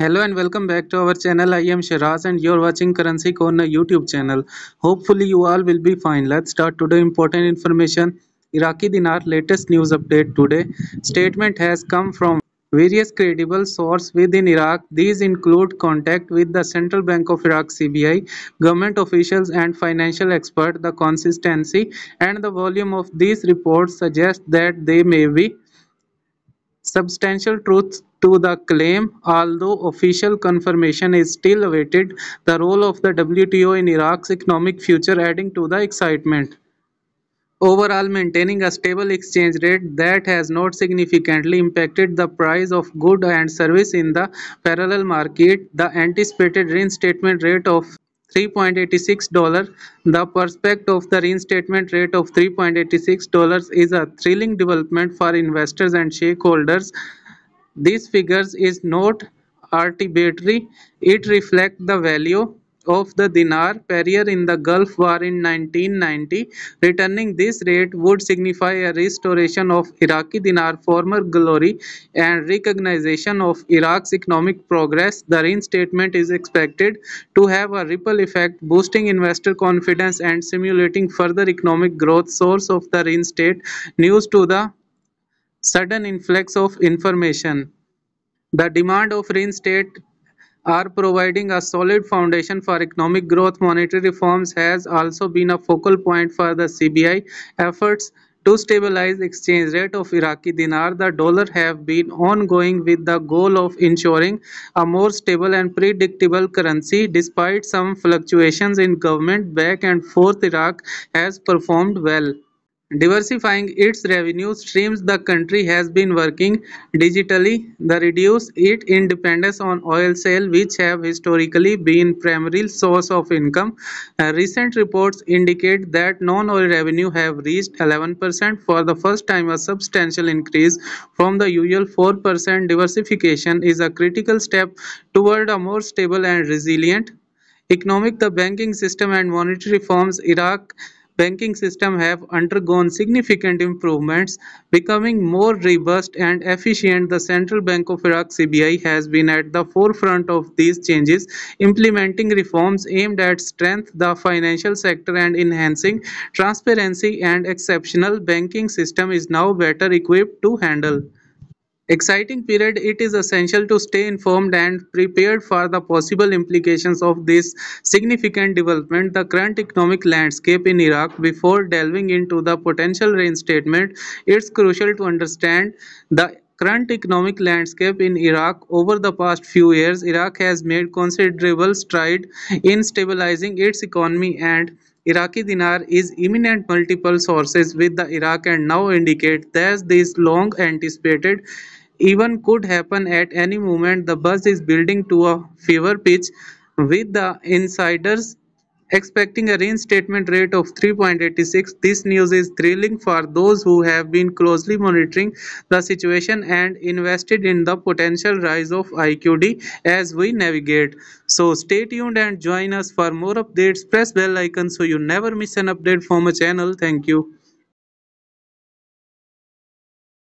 Hello and welcome back to our channel. I am Shiraz and you are watching Currency Corner YouTube channel. Hopefully you all will be fine. Let's start today important information. Iraqi dinar latest news update today. Statement has come from various credible sources within Iraq. These include contact with the Central Bank of Iraq CBI, government officials and financial experts. The consistency and the volume of these reports suggest that they may be substantial truth to the claim, although official confirmation is still awaited, the role of the WTO in Iraq's economic future adding to the excitement. Overall, maintaining a stable exchange rate that has not significantly impacted the price of good and service in the parallel market, the anticipated reinstatement rate of $3.86. The prospect of the reinstatement rate of $3.86 is a thrilling development for investors and stakeholders. These figures is not arbitrary. It reflects the value of the dinar barrier in the Gulf War in 1990. Returning this rate would signify a restoration of Iraqi dinar former glory and recognition of Iraq's economic progress. The reinstatement is expected to have a ripple effect boosting investor confidence and stimulating further economic growth source of the reinstate news to the sudden influx of information. The demand of reinstate are providing a solid foundation for economic growth. Monetary reforms has also been a focal point for the CBI efforts to stabilize exchange rate of Iraqi dinar, the dollar have been ongoing with the goal of ensuring a more stable and predictable currency. Despite some fluctuations in government back and forth, Iraq has performed well. Diversifying its revenue streams, the country has been working digitally to reduce its dependence on oil sales, which have historically been primary source of income. Uh, recent reports indicate that non-oil revenue have reached 11% for the first time, a substantial increase from the usual 4%. Diversification is a critical step toward a more stable and resilient economic. The banking system and monetary reforms, Iraq banking system have undergone significant improvements, becoming more robust and efficient. The Central Bank of Iraq (CBI) has been at the forefront of these changes, implementing reforms aimed at strengthening the financial sector and enhancing transparency and exceptional banking system is now better equipped to handle exciting period it is essential to stay informed and prepared for the possible implications of this significant development the current economic landscape in iraq before delving into the potential reinstatement it's crucial to understand the current economic landscape in Iraq over the past few years Iraq has made considerable stride in stabilizing its economy and Iraqi dinar is imminent multiple sources with the Iraq and now indicate that this long anticipated even could happen at any moment. The buzz is building to a fever pitch with the insiders expecting a reinstatement rate of 3.86. This news is thrilling for those who have been closely monitoring the situation and invested in the potential rise of IQD as we navigate. So stay tuned and join us for more updates. Press bell icon so you never miss an update from our channel. Thank you.